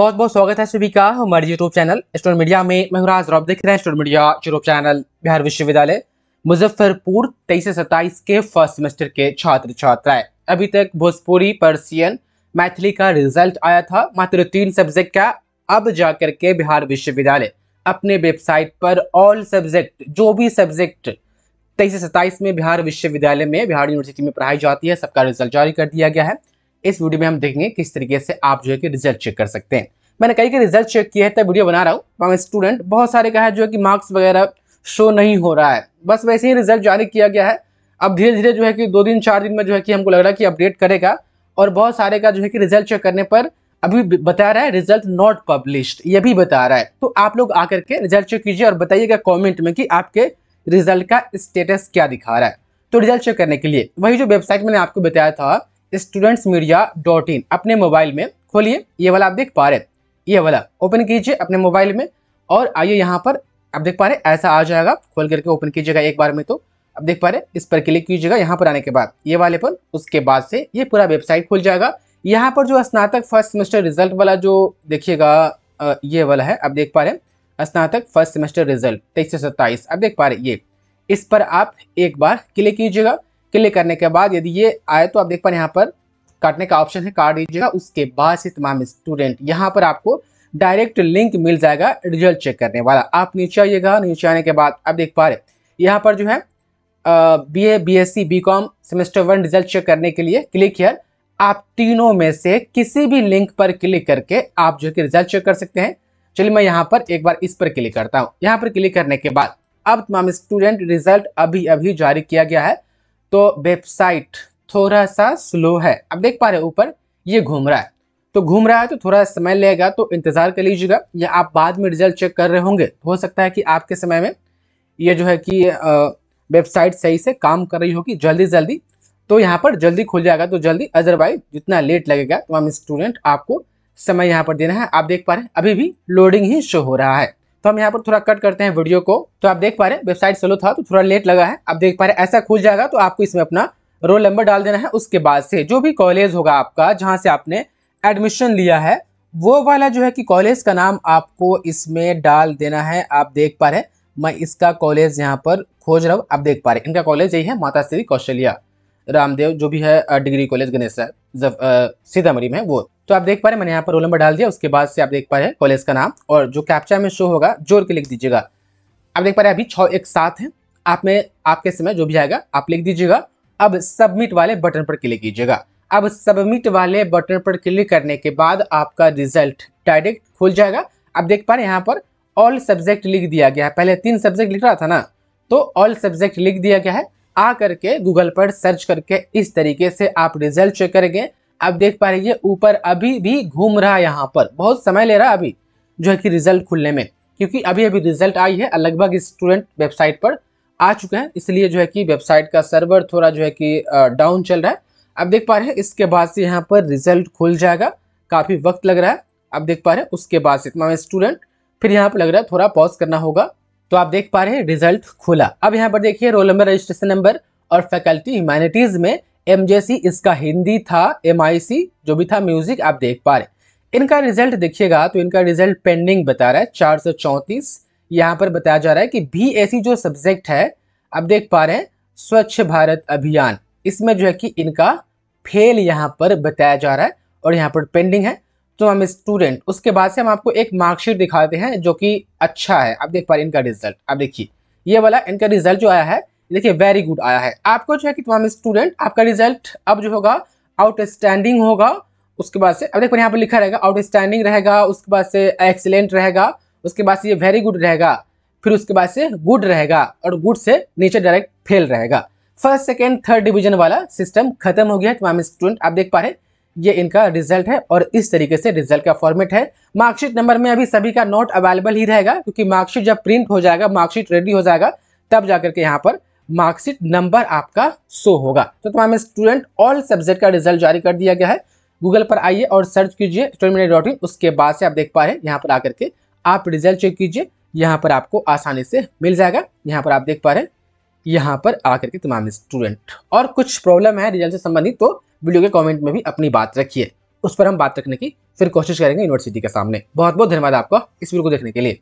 बहुत बहुत स्वागत है सभी का हमारे यूट्यूब चैनल स्टोर मीडिया में महराज रॉब देख रहे हैं Store Media YouTube channel Bihar विश्वविद्यालय मुजफ्फरपुर तेईस से सत्ताईस के फर्स्ट सेमेस्टर के छात्र छात्राएं अभी तक भोजपुरी पर्सियन मैथिली का रिजल्ट आया था मात्र तीन सब्जेक्ट का अब जा के बिहार विश्वविद्यालय अपने वेबसाइट पर ऑल सब्जेक्ट जो भी सब्जेक्ट तेईस से सत्ताईस में बिहार विश्वविद्यालय में बिहार यूनिवर्सिटी में पढ़ाई जाती है सबका रिजल्ट जारी कर दिया गया है इस वीडियो में हम देखेंगे किस तरीके से आप जो है कि रिजल्ट चेक कर सकते हैं मैंने कई के रिजल्ट चेक किया है तब वीडियो बना रहा हूँ मैं स्टूडेंट बहुत सारे का है जो है कि मार्क्स वगैरह शो नहीं हो रहा है बस वैसे ही रिजल्ट जारी किया गया है अब धीरे धीरे जो है कि दो दिन चार दिन में जो है कि हमको लग रहा है कि अपडेट करेगा और बहुत सारे का जो है कि रिजल्ट चेक करने पर अभी बता रहा है रिजल्ट नॉट पब्लिश्ड ये भी बता रहा है तो आप लोग आकर के रिजल्ट चेक कीजिए और बताइएगा कमेंट में कि आपके रिजल्ट का स्टेटस क्या दिखा रहा है तो रिजल्ट चेक करने के लिए वही जो वेबसाइट मैंने आपको बताया था स्टूडेंट्स मीडिया डॉट इन अपने मोबाइल में खोलिए ये वाला आप देख पा रहे हैं ये वाला ओपन कीजिए अपने मोबाइल में और आइए यहाँ पर आप देख पा रहे ऐसा आ जाएगा खोल करके ओपन कीजिएगा एक बार में तो आप देख पा रहे इस पर क्लिक कीजिएगा यहाँ पर आने के बाद ये वाले पर उसके बाद से ये पूरा वेबसाइट खुल जाएगा यहाँ पर जो स्नातक फर्स्ट सेमेस्टर रिजल्ट वाला जो देखिएगा ये वाला है आप देख पा रहे हैं स्नातक फर्स्ट सेमेस्टर रिजल्ट तेईस से सत्ताईस आप देख पा रहे ये इस पर आप एक बार क्लिक कीजिएगा क्लिक करने के बाद यदि ये आए तो आप देख पा रहे यहाँ पर काटने का ऑप्शन है काट दीजिएगा उसके बाद से तमाम स्टूडेंट यहाँ पर आपको डायरेक्ट लिंक मिल जाएगा रिजल्ट चेक करने वाला आप नीचे आइएगा नीचे आने के बाद आप देख पा रहे यहाँ पर जो है B A B S C B com semester one result check करने के लिए क्लिक हियर आप तीनों में से किसी भी लिंक पर क्लिक करके आप जो कि रिजल्ट चेक कर सकते हैं चलिए मैं यहाँ पर एक बार इस पर क्लिक करता हूँ यहाँ पर क्लिक करने के बाद अब तमाम स्टूडेंट रिजल्ट अभी अभी जारी किया गया है तो वेबसाइट थोड़ा सा स्लो है आप देख पा रहे हैं ऊपर ये घूम रहा है तो घूम रहा है तो थोड़ा समय लेगा तो इंतज़ार कर लीजिएगा या आप बाद में रिजल्ट चेक कर रहे होंगे हो सकता है कि आपके समय में ये जो है कि वेबसाइट सही से काम कर रही होगी जल्दी जल्दी तो यहाँ पर जल्दी खुल जाएगा तो जल्दी अदरवाइज जितना लेट लगेगा तमाम स्टूडेंट आपको समय यहाँ पर देना है आप देख पा रहे हैं अभी भी लोडिंग ही शो हो रहा है तो हम यहाँ पर थोड़ा कट करते हैं वीडियो को तो आप देख पा रहे हैं वेबसाइट स्लो था तो थोड़ा लेट लगा है आप देख पा रहे हैं ऐसा खुल जाएगा तो आपको इसमें अपना रोल नंबर डाल देना है उसके बाद से जो भी कॉलेज होगा आपका जहाँ से आपने एडमिशन लिया है वो वाला जो है कि कॉलेज का नाम आपको इसमें डाल देना है आप देख पा रहे हैं मैं इसका कॉलेज यहाँ पर खोज रहा हूँ आप देख पा रहे हैं इनका कॉलेज यही है माता श्री कौशल्या रामदेव जो भी है डिग्री कॉलेज गणेश सीतामढ़ी में वो तो आप देख पा रहे मैंने यहाँ पर रोल नंबर डाल दिया उसके बाद से आप देख पा रहे कॉलेज का नाम और जो कैप्चा में शो होगा जोर के लिख दीजिएगा आप देख पा रहे अभी छः एक सात है आप में आपके समय जो भी आएगा आप लिख दीजिएगा अब सबमिट वाले बटन पर क्लिक कीजिएगा अब सबमिट वाले बटन पर क्लिक करने के बाद आपका रिजल्ट डायरेक्ट खुल जाएगा आप देख पा रहे हैं यहाँ पर ऑल सब्जेक्ट लिख दिया गया है पहले तीन सब्जेक्ट लिख रहा था ना तो ऑल सब्जेक्ट लिख दिया गया है आ करके गूगल पर सर्च करके इस तरीके से आप रिजल्ट चेक करेंगे आप देख पा रही है ऊपर अभी भी घूम रहा है यहाँ पर बहुत समय ले रहा है अभी जो है कि रिजल्ट खुलने में क्योंकि अभी अभी रिजल्ट आई है लगभग स्टूडेंट वेबसाइट पर आ चुके हैं इसलिए जो है कि वेबसाइट का सर्वर थोड़ा जो है कि डाउन चल रहा है आप देख पा रहे हैं इसके बाद से यहाँ पर रिजल्ट खुल जाएगा काफ़ी वक्त लग रहा है आप देख पा रहे हैं उसके बाद से तमाम स्टूडेंट फिर यहाँ पर लग रहा है थोड़ा पॉज करना होगा तो आप देख पा रहे हैं रिजल्ट खुला अब यहाँ पर देखिए रोल नंबर रजिस्ट्रेशन नंबर और फैकल्टी ह्यूमैनिटीज़ में एम इसका हिंदी था एम जो भी था म्यूज़िक आप देख पा रहे इनका रिजल्ट देखिएगा तो इनका रिजल्ट पेंडिंग बता रहा है चार सौ चौंतीस यहाँ पर बताया जा रहा है कि भी ऐसी जो सब्जेक्ट है आप देख पा रहे हैं स्वच्छ भारत अभियान इसमें जो है कि इनका फेल यहाँ पर बताया जा रहा है और यहाँ पर पेंडिंग है तो हम स्टूडेंट उसके बाद से हम आपको एक मार्कशीट दिखाते हैं जो कि अच्छा है आप देख पा रहे इनका रिजल्ट आप देखिए ये वाला इनका रिजल्ट जो आया है देखिए वेरी गुड आया है आपको जो है कि तमाम तो स्टूडेंट आपका रिजल्ट अब जो होगा आउटस्टैंडिंग होगा उसके बाद से अब देखो यहाँ पर लिखा रहेगा आउटस्टैंडिंग रहेगा उसके बाद से एक्सीलेंट रहेगा उसके बाद से ये वेरी गुड रहेगा फिर उसके बाद से गुड रहेगा और गुड से नीचे डायरेक्ट फेल रहेगा फर्स्ट सेकेंड थर्ड डिविजन वाला सिस्टम खत्म हो गया तमाम तो स्टूडेंट आप देख पा रहे हैं ये इनका रिजल्ट है और इस तरीके से रिजल्ट का फॉर्मेट है मार्कशीट नंबर में अभी सभी का नोट अवेलेबल ही रहेगा क्योंकि मार्कशीट जब प्रिंट हो जाएगा मार्कशीट रेडी हो जाएगा तब जाकर के यहाँ पर मार्कशीट नंबर आपका शो होगा तो तमाम स्टूडेंट ऑल सब्जेक्ट का रिजल्ट जारी कर दिया गया है गूगल पर आइए और सर्च कीजिए डॉट इन उसके बाद से आप देख पा रहे हैं यहाँ पर आकर के आप रिजल्ट चेक कीजिए यहाँ पर आपको आसानी से मिल जाएगा यहाँ पर आप देख पा रहे हैं यहाँ पर आकर के तमाम स्टूडेंट और कुछ प्रॉब्लम है रिजल्ट से संबंधित तो वीडियो के कॉमेंट में भी अपनी बात रखिए उस पर हम बात रखने की फिर कोशिश करेंगे यूनिवर्सिटी के सामने बहुत बहुत धन्यवाद आपका इस वीडियो को देखने के लिए